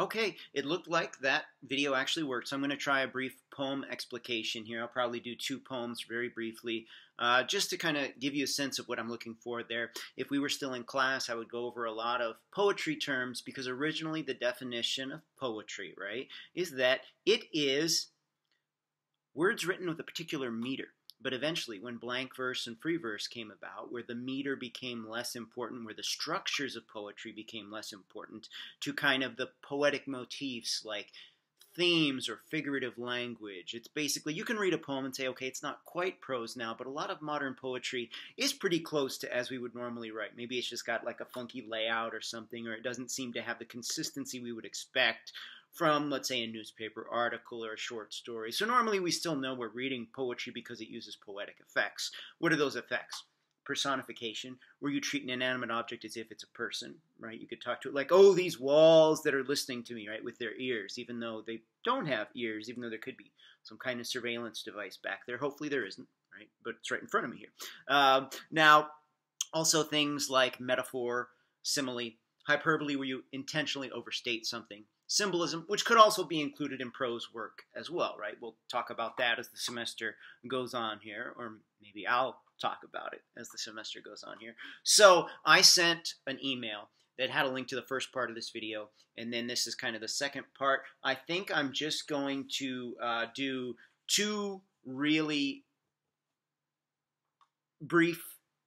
Okay, it looked like that video actually worked, so I'm going to try a brief poem explication here. I'll probably do two poems very briefly, uh, just to kind of give you a sense of what I'm looking for there. If we were still in class, I would go over a lot of poetry terms, because originally the definition of poetry, right, is that it is words written with a particular meter. But eventually, when blank verse and free verse came about, where the meter became less important, where the structures of poetry became less important, to kind of the poetic motifs like themes or figurative language. It's basically, you can read a poem and say, okay, it's not quite prose now, but a lot of modern poetry is pretty close to as we would normally write. Maybe it's just got like a funky layout or something, or it doesn't seem to have the consistency we would expect from, let's say, a newspaper article or a short story. So normally we still know we're reading poetry because it uses poetic effects. What are those effects? Personification, where you treat an inanimate object as if it's a person, right? You could talk to it like, oh, these walls that are listening to me, right, with their ears, even though they don't have ears, even though there could be some kind of surveillance device back there. Hopefully there isn't, right? But it's right in front of me here. Um, now, also things like metaphor, simile, hyperbole, where you intentionally overstate something symbolism, which could also be included in prose work as well, right? We'll talk about that as the semester goes on here, or maybe I'll talk about it as the semester goes on here. So I sent an email that had a link to the first part of this video, and then this is kind of the second part. I think I'm just going to uh, do two really brief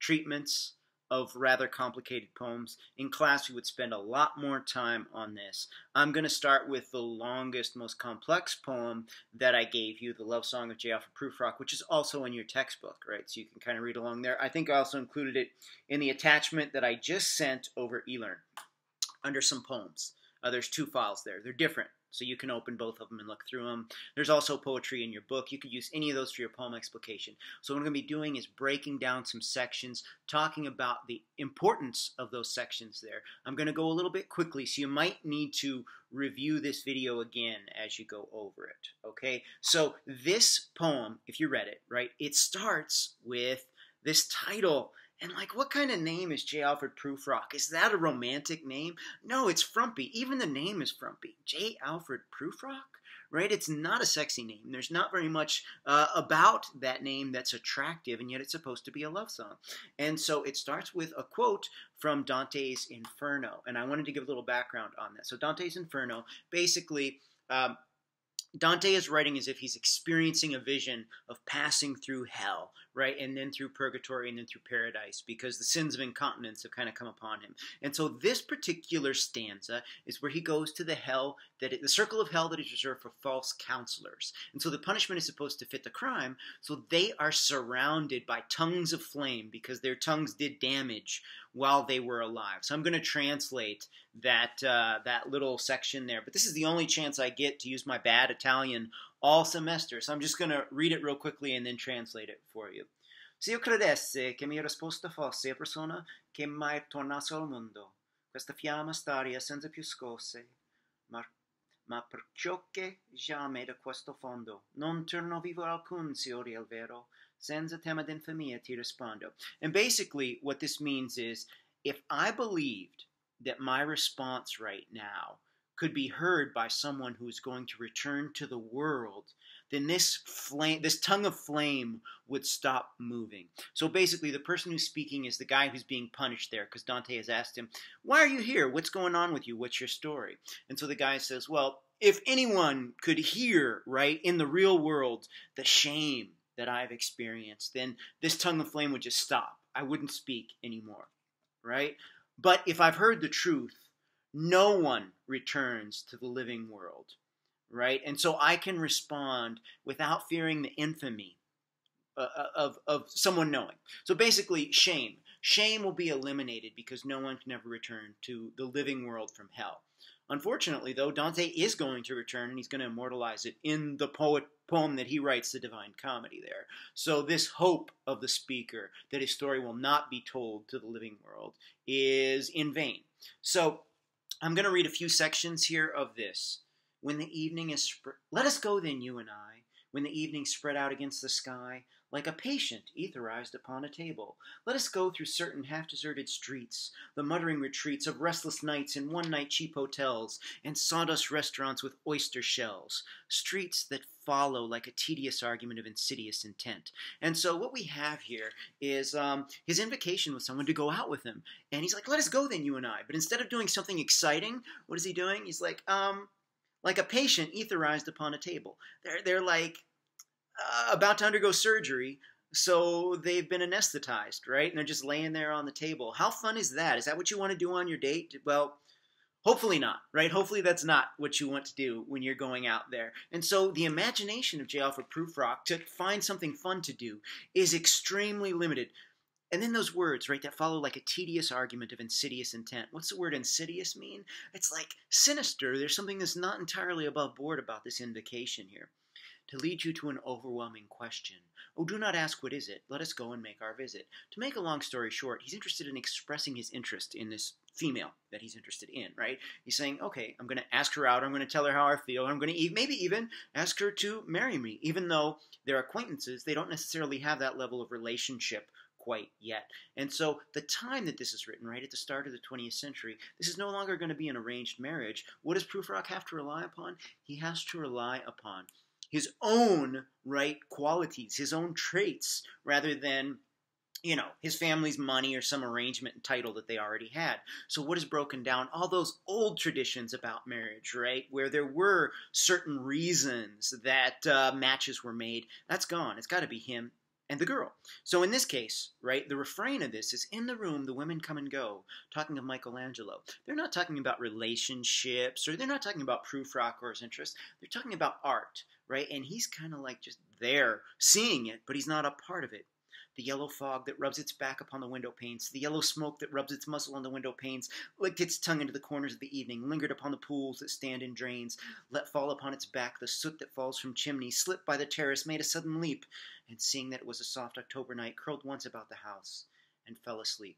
treatments of rather complicated poems. In class, we would spend a lot more time on this. I'm going to start with the longest, most complex poem that I gave you, The Love Song of J. Alfred Prufrock, which is also in your textbook, right? So you can kind of read along there. I think I also included it in the attachment that I just sent over eLearn under some poems. Uh, there's two files there. They're different. So you can open both of them and look through them. There's also poetry in your book. You could use any of those for your poem explication. So what I'm going to be doing is breaking down some sections, talking about the importance of those sections there. I'm going to go a little bit quickly, so you might need to review this video again as you go over it, okay? So this poem, if you read it, right, it starts with this title – and like, what kind of name is J. Alfred Prufrock? Is that a romantic name? No, it's frumpy. Even the name is frumpy. J. Alfred Prufrock, right? It's not a sexy name. There's not very much uh, about that name that's attractive, and yet it's supposed to be a love song. And so it starts with a quote from Dante's Inferno, and I wanted to give a little background on that. So Dante's Inferno, basically. Um, Dante is writing as if he's experiencing a vision of passing through hell, right? And then through purgatory and then through paradise because the sins of incontinence have kind of come upon him. And so this particular stanza is where he goes to the hell that it, the circle of hell that is reserved for false counselors. And so the punishment is supposed to fit the crime. So they are surrounded by tongues of flame because their tongues did damage while they were alive. So I'm going to translate that uh, that little section there. But this is the only chance I get to use my bad Italian all semester. So I'm just going to read it real quickly and then translate it for you. Se io credesse che mia risposta fosse a persona che mai tornasse al mondo, questa fiamma staria senza più scosse, ma, ma perciò che giamme da questo fondo, non torno vivo alcun, signori al vero, senza tema d'infamia ti rispondo. And basically what this means is, if I believed that my response right now – could be heard by someone who is going to return to the world, then this flame, this tongue of flame would stop moving. So basically, the person who's speaking is the guy who's being punished there, because Dante has asked him, Why are you here? What's going on with you? What's your story? And so the guy says, Well, if anyone could hear, right, in the real world, the shame that I've experienced, then this tongue of flame would just stop. I wouldn't speak anymore, right? But if I've heard the truth, no one returns to the living world, right? And so I can respond without fearing the infamy uh, uh, of, of someone knowing. So basically, shame. Shame will be eliminated because no one can ever return to the living world from hell. Unfortunately, though, Dante is going to return and he's going to immortalize it in the poet poem that he writes, The Divine Comedy, there. So, this hope of the speaker that his story will not be told to the living world is in vain. So, I'm going to read a few sections here of this. When the evening is let us go then, you and I. When the evening spread out against the sky, like a patient etherized upon a table. Let us go through certain half deserted streets, the muttering retreats of restless nights in one night cheap hotels, and sawdust restaurants with oyster shells, streets that follow like a tedious argument of insidious intent. And so what we have here is um, his invocation was someone to go out with him. And he's like, let us go then, you and I. But instead of doing something exciting, what is he doing? He's like, um, like a patient etherized upon a table. They're, they're like, uh, about to undergo surgery, so they've been anesthetized, right? And they're just laying there on the table. How fun is that? Is that what you want to do on your date? Well, hopefully not, right? Hopefully that's not what you want to do when you're going out there. And so the imagination of J. Alfred Prufrock to find something fun to do is extremely limited. And then those words, right, that follow like a tedious argument of insidious intent. What's the word insidious mean? It's like sinister. There's something that's not entirely above board about this invocation here to lead you to an overwhelming question. Oh, do not ask what is it. Let us go and make our visit. To make a long story short, he's interested in expressing his interest in this female that he's interested in, right? He's saying, okay, I'm going to ask her out. I'm going to tell her how I feel. I'm going to maybe even ask her to marry me. Even though they're acquaintances, they don't necessarily have that level of relationship quite yet. And so the time that this is written, right, at the start of the 20th century, this is no longer going to be an arranged marriage. What does Prufrock have to rely upon? He has to rely upon his own right qualities, his own traits, rather than you know, his family's money or some arrangement and title that they already had. So, what has broken down? All those old traditions about marriage, right? Where there were certain reasons that uh, matches were made. That's gone. It's got to be him and the girl. So, in this case, right, the refrain of this is in the room, the women come and go, talking of Michelangelo. They're not talking about relationships or they're not talking about proof rock or his interests. They're talking about art right? And he's kind of like just there, seeing it, but he's not a part of it. The yellow fog that rubs its back upon the window panes, the yellow smoke that rubs its muzzle on the window panes, licked its tongue into the corners of the evening, lingered upon the pools that stand in drains, let fall upon its back the soot that falls from chimneys, slipped by the terrace, made a sudden leap, and seeing that it was a soft October night, curled once about the house and fell asleep.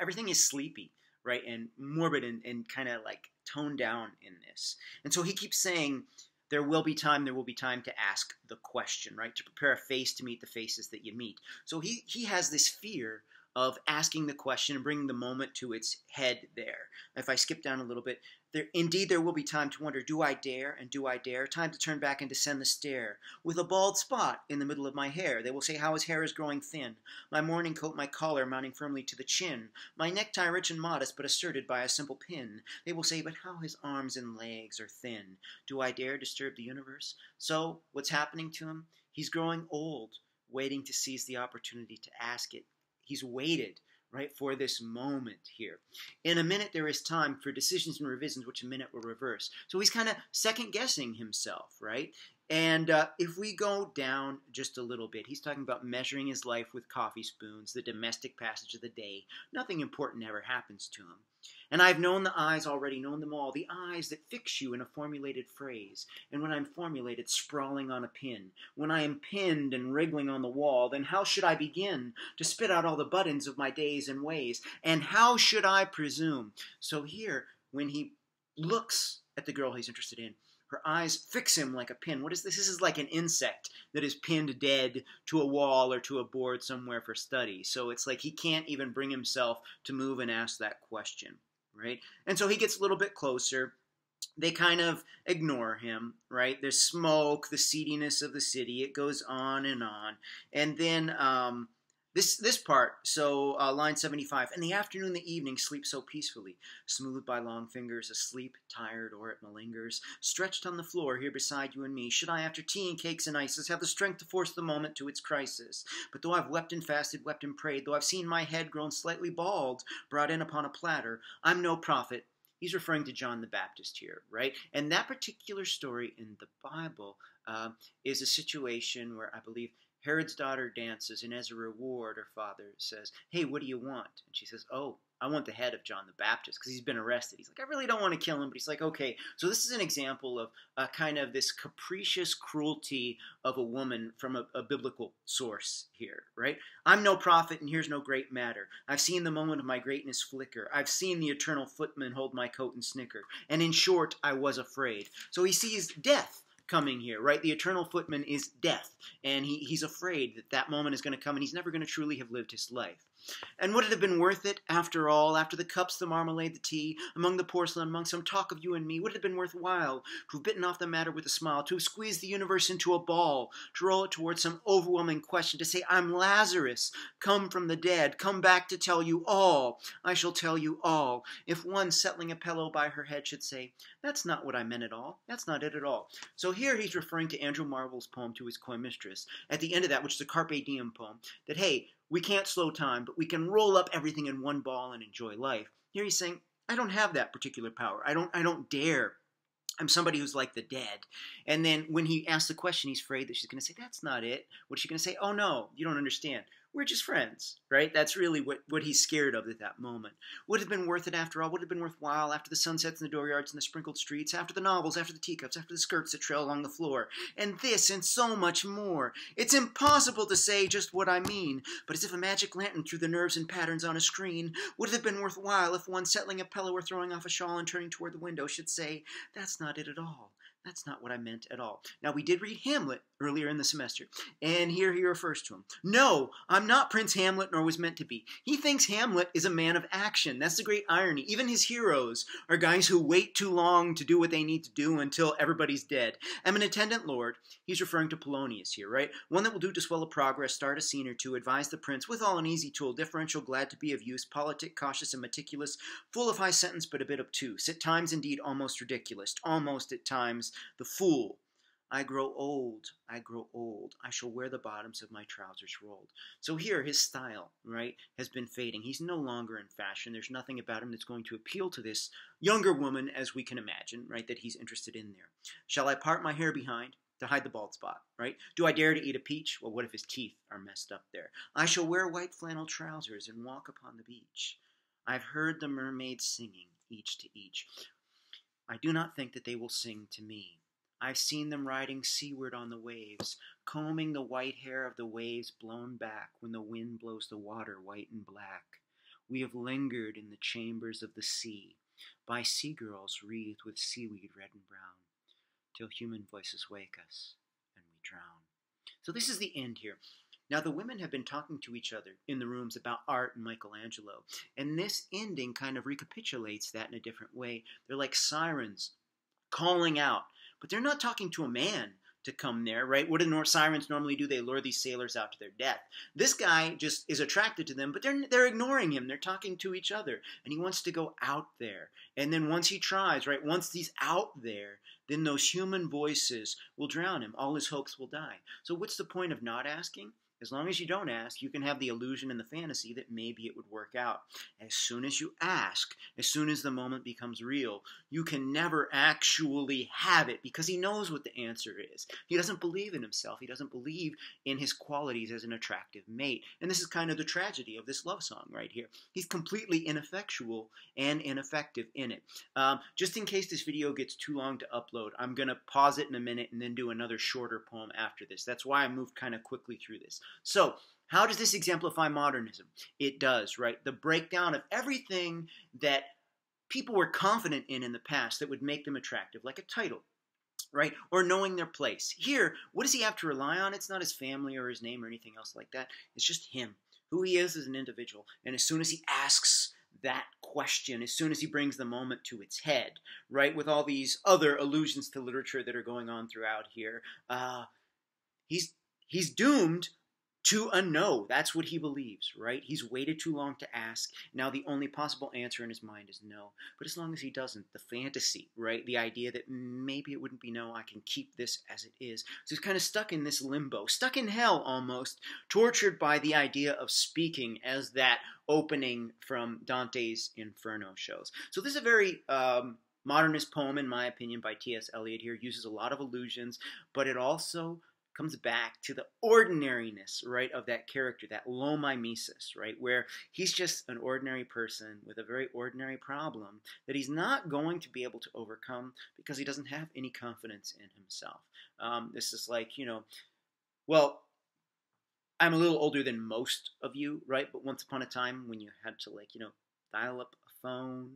Everything is sleepy, right? And morbid and, and kind of like toned down in this. And so he keeps saying, there will be time, there will be time to ask the question, right? To prepare a face to meet the faces that you meet. So he, he has this fear of asking the question and bringing the moment to its head there. If I skip down a little bit, there, indeed there will be time to wonder, do I dare and do I dare? Time to turn back and descend the stair. With a bald spot in the middle of my hair, they will say how his hair is growing thin. My morning coat, my collar mounting firmly to the chin. My necktie rich and modest, but asserted by a simple pin. They will say, but how his arms and legs are thin. Do I dare disturb the universe? So, what's happening to him? He's growing old, waiting to seize the opportunity to ask it. He's waited right, for this moment here. In a minute, there is time for decisions and revisions, which a minute will reverse. So he's kind of second guessing himself, right? And uh, if we go down just a little bit, he's talking about measuring his life with coffee spoons, the domestic passage of the day. Nothing important ever happens to him. And I've known the eyes already, known them all, the eyes that fix you in a formulated phrase. And when I'm formulated, sprawling on a pin, when I am pinned and wriggling on the wall, then how should I begin to spit out all the buttons of my days and ways? And how should I presume? So here, when he looks at the girl he's interested in, her eyes fix him like a pin. What is this? This is like an insect that is pinned dead to a wall or to a board somewhere for study. So it's like he can't even bring himself to move and ask that question, right? And so he gets a little bit closer they kind of ignore him, right? There's smoke, the seediness of the city. It goes on and on. And then um, this, this part, so uh, line 75, in the afternoon, the evening, sleep so peacefully, smoothed by long fingers, asleep, tired, or it malingers, stretched on the floor here beside you and me, should I, after tea and cakes and ices, have the strength to force the moment to its crisis? But though I've wept and fasted, wept and prayed, though I've seen my head grown slightly bald, brought in upon a platter, I'm no prophet, he's referring to John the Baptist here, right? And that particular story in the Bible uh, is a situation where I believe Herod's daughter dances, and as a reward, her father says, Hey, what do you want? And she says, Oh, I want the head of John the Baptist because he's been arrested. He's like, I really don't want to kill him, but he's like, okay. So this is an example of a uh, kind of this capricious cruelty of a woman from a, a biblical source here, right? I'm no prophet, and here's no great matter. I've seen the moment of my greatness flicker. I've seen the eternal footman hold my coat and snicker. And in short, I was afraid. So he sees death coming here, right? The eternal footman is death, and he, he's afraid that that moment is going to come, and he's never going to truly have lived his life. And would it have been worth it, after all, after the cups, the marmalade, the tea, among the porcelain, among some talk of you and me, would it have been worth while to have bitten off the matter with a smile, to have squeezed the universe into a ball, to roll it towards some overwhelming question, to say, I'm Lazarus, come from the dead, come back to tell you all, I shall tell you all, if one settling a pillow by her head should say, That's not what I meant at all, that's not it at all. So here he's referring to Andrew Marvell's poem to his coy mistress, at the end of that, which is a Carpe Diem poem, that, hey, we can't slow time, but we can roll up everything in one ball and enjoy life. Here he's saying, I don't have that particular power. I don't I don't dare. I'm somebody who's like the dead. And then when he asks the question, he's afraid that she's going to say, That's not it. What's she going to say? Oh, no, you don't understand we're just friends, right? That's really what, what he's scared of at that moment. Would have been worth it after all? Would have been worthwhile after the sunsets in the dooryards and the sprinkled streets, after the novels, after the teacups, after the skirts that trail along the floor, and this and so much more? It's impossible to say just what I mean, but as if a magic lantern threw the nerves and patterns on a screen, would it have been worthwhile if one settling a pillow or throwing off a shawl and turning toward the window should say, That's not it at all. That's not what I meant at all. Now, we did read Hamlet earlier in the semester, and here he refers to him. No, I'm not Prince Hamlet, nor was meant to be. He thinks Hamlet is a man of action. That's the great irony. Even his heroes are guys who wait too long to do what they need to do until everybody's dead. I'm an attendant lord. He's referring to Polonius here, right? One that will do to swell a progress, start a scene or two, advise the prince, with all an easy tool, differential, glad to be of use, politic, cautious, and meticulous, full of high sentence, but a bit obtuse, at times indeed almost ridiculous, almost at times the fool. I grow old, I grow old. I shall wear the bottoms of my trousers rolled. So here, his style, right, has been fading. He's no longer in fashion. There's nothing about him that's going to appeal to this younger woman, as we can imagine, right, that he's interested in there. Shall I part my hair behind? To hide the bald spot, right? Do I dare to eat a peach? Well, what if his teeth are messed up there? I shall wear white flannel trousers and walk upon the beach. I've heard the mermaids singing, each to each. I do not think that they will sing to me. I've seen them riding seaward on the waves, combing the white hair of the waves blown back when the wind blows the water white and black. We have lingered in the chambers of the sea, by sea girls wreathed with seaweed red and brown, till human voices wake us and we drown. So this is the end here. Now, the women have been talking to each other in the rooms about art and Michelangelo, and this ending kind of recapitulates that in a different way. They're like sirens calling out, but they're not talking to a man to come there, right? What do North sirens normally do? They lure these sailors out to their death. This guy just is attracted to them, but they're they're ignoring him. They're talking to each other, and he wants to go out there. And then once he tries, right? Once he's out there, then those human voices will drown him. All his hopes will die. So what's the point of not asking? As long as you don't ask, you can have the illusion and the fantasy that maybe it would work out. As soon as you ask, as soon as the moment becomes real, you can never actually have it because he knows what the answer is. He doesn't believe in himself, he doesn't believe in his qualities as an attractive mate. And this is kind of the tragedy of this love song right here. He's completely ineffectual and ineffective in it. Um, just in case this video gets too long to upload, I'm going to pause it in a minute and then do another shorter poem after this. That's why I moved kind of quickly through this. So, how does this exemplify modernism? It does, right? The breakdown of everything that people were confident in in the past that would make them attractive, like a title, right? Or knowing their place. Here, what does he have to rely on? It's not his family or his name or anything else like that. It's just him, who he is as an individual. And as soon as he asks that question, as soon as he brings the moment to its head, right, with all these other allusions to literature that are going on throughout here, uh, he's he's doomed to a no. That's what he believes, right? He's waited too long to ask. Now the only possible answer in his mind is no. But as long as he doesn't, the fantasy, right? The idea that maybe it wouldn't be no, I can keep this as it is. So he's kind of stuck in this limbo, stuck in hell almost, tortured by the idea of speaking as that opening from Dante's Inferno shows. So this is a very um, modernist poem, in my opinion, by T.S. Eliot here, uses a lot of allusions, but it also comes back to the ordinariness, right, of that character, that lomimesis, right, where he's just an ordinary person with a very ordinary problem that he's not going to be able to overcome because he doesn't have any confidence in himself. Um, this is like, you know, well, I'm a little older than most of you, right? But once upon a time when you had to, like, you know, dial up a phone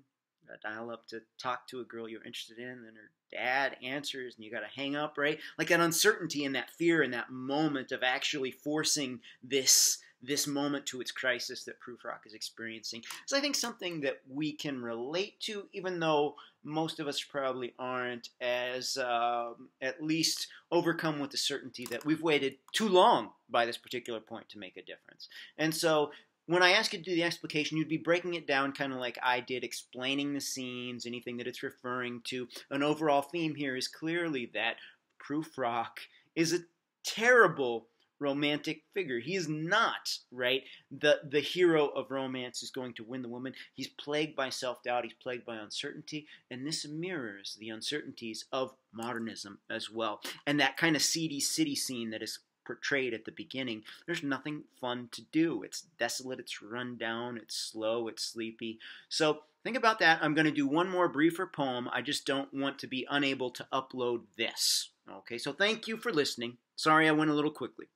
dial up to talk to a girl you're interested in, and her dad answers, and you got to hang up, right? Like that uncertainty and that fear and that moment of actually forcing this this moment to its crisis that Proof Rock is experiencing. So I think something that we can relate to, even though most of us probably aren't as um, at least overcome with the certainty that we've waited too long by this particular point to make a difference. And so when I ask you to do the explication, you'd be breaking it down kind of like I did, explaining the scenes, anything that it's referring to. An overall theme here is clearly that Proof Rock is a terrible romantic figure. He is not, right? The the hero of romance is going to win the woman. He's plagued by self-doubt, he's plagued by uncertainty, and this mirrors the uncertainties of modernism as well. And that kind of seedy city scene that is portrayed at the beginning, there's nothing fun to do. It's desolate, it's run down, it's slow, it's sleepy. So think about that. I'm going to do one more briefer poem. I just don't want to be unable to upload this. Okay, so thank you for listening. Sorry I went a little quickly.